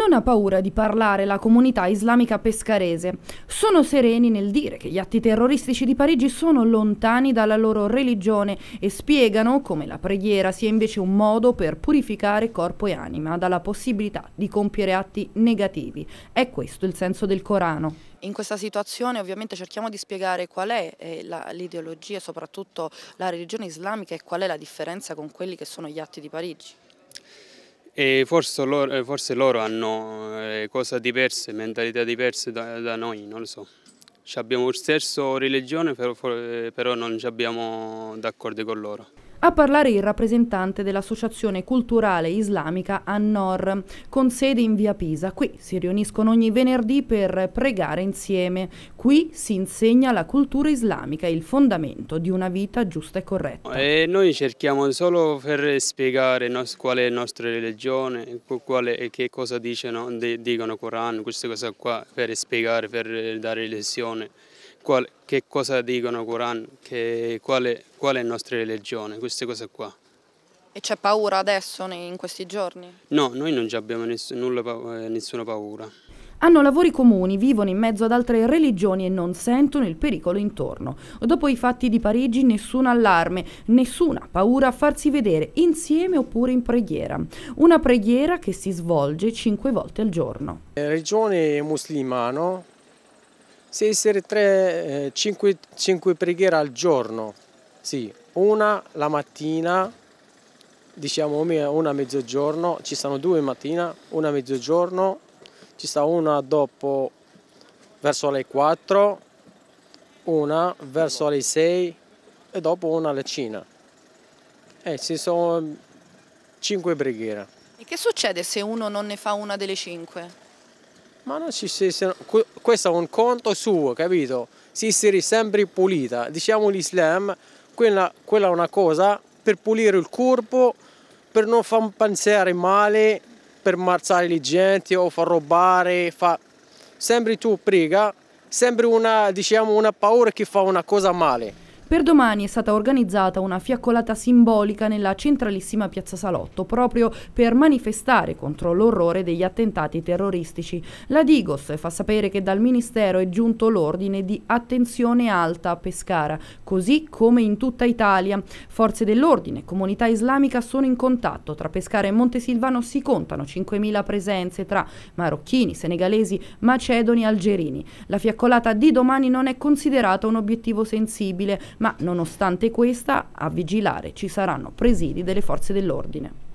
non ha paura di parlare la comunità islamica pescarese. Sono sereni nel dire che gli atti terroristici di Parigi sono lontani dalla loro religione e spiegano come la preghiera sia invece un modo per purificare corpo e anima dalla possibilità di compiere atti negativi. È questo il senso del Corano. In questa situazione ovviamente cerchiamo di spiegare qual è eh, l'ideologia, soprattutto la religione islamica e qual è la differenza con quelli che sono gli atti di Parigi. E forse loro, eh, forse loro hanno eh, cose diverse, mentalità diverse da, da noi, non lo so. Ci abbiamo la stessa religione, però, eh, però non ci abbiamo d'accordo con loro. A parlare il rappresentante dell'Associazione Culturale Islamica Annor, con sede in via Pisa. Qui si riuniscono ogni venerdì per pregare insieme. Qui si insegna la cultura islamica, il fondamento di una vita giusta e corretta. E noi cerchiamo solo per spiegare qual è la nostra religione, quale, che cosa dicono, dicono Corano, queste cose qua, per spiegare, per dare lezione qual, che cosa dicono Quran, che, quale, quale è la nostra religione, queste cose qua. E c'è paura adesso, in questi giorni? No, noi non abbiamo ness- nulla, eh, nessuna paura. Hanno lavori comuni, vivono in mezzo ad altre religioni e non sentono il pericolo intorno. Dopo i fatti di Parigi nessun allarme, nessuna paura a farsi vedere insieme oppure in preghiera. Una preghiera che si svolge cinque volte al giorno. La eh, religione musulmana se essere 3, 5, 5 preghiere al giorno, sì, una la mattina, diciamo una a mezzogiorno, ci sono due mattina, una a mezzogiorno, ci sta una dopo verso le 4, una verso le 6 e dopo una alle cena. Eh, ci sono 5 preghiere. E che succede se uno non ne fa una delle 5? Ma non ci si, questo è un conto suo, capito? Si si sempre pulita. Diciamo l'Islam, quella, quella è una cosa per pulire il corpo, per non far pensare male, per ammazzare le gente o far rubare. Fa... Sempre tu prega, sempre una, diciamo, una paura che fa una cosa male. Per domani è stata organizzata una fiaccolata simbolica nella centralissima piazza Salotto, proprio per manifestare contro l'orrore degli attentati terroristici. La Digos fa sapere che dal Ministero è giunto l'ordine di attenzione alta a Pescara, così come in tutta Italia. Forze dell'ordine e comunità islamica sono in contatto. Tra Pescara e Montesilvano si contano 5.000 presenze tra marocchini, senegalesi, macedoni e algerini. La fiaccolata di domani non è considerata un obiettivo sensibile, ma nonostante questa a vigilare ci saranno presidi delle forze dell'ordine.